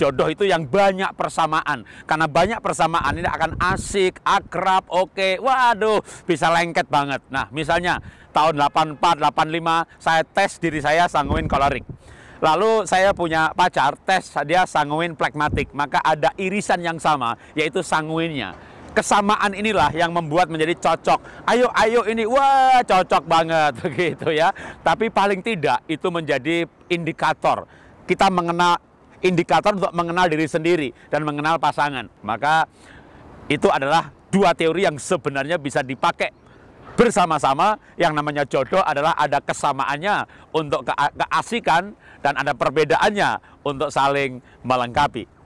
jodoh itu yang banyak persamaan. Karena banyak persamaan ini akan asik, akrab, oke. Okay. Waduh, bisa lengket banget. Nah, misalnya tahun 84, 85 saya tes diri saya sanguin kolerik. Lalu saya punya pacar tes dia sanguin plekmatik, maka ada irisan yang sama yaitu sanguinnya. Kesamaan inilah yang membuat menjadi cocok. Ayo ayo ini wah cocok banget begitu ya. Tapi paling tidak itu menjadi indikator kita mengenal indikator untuk mengenal diri sendiri dan mengenal pasangan. Maka itu adalah dua teori yang sebenarnya bisa dipakai bersama-sama yang namanya jodoh adalah ada kesamaannya untuk keasikan dan ada perbedaannya untuk saling melengkapi.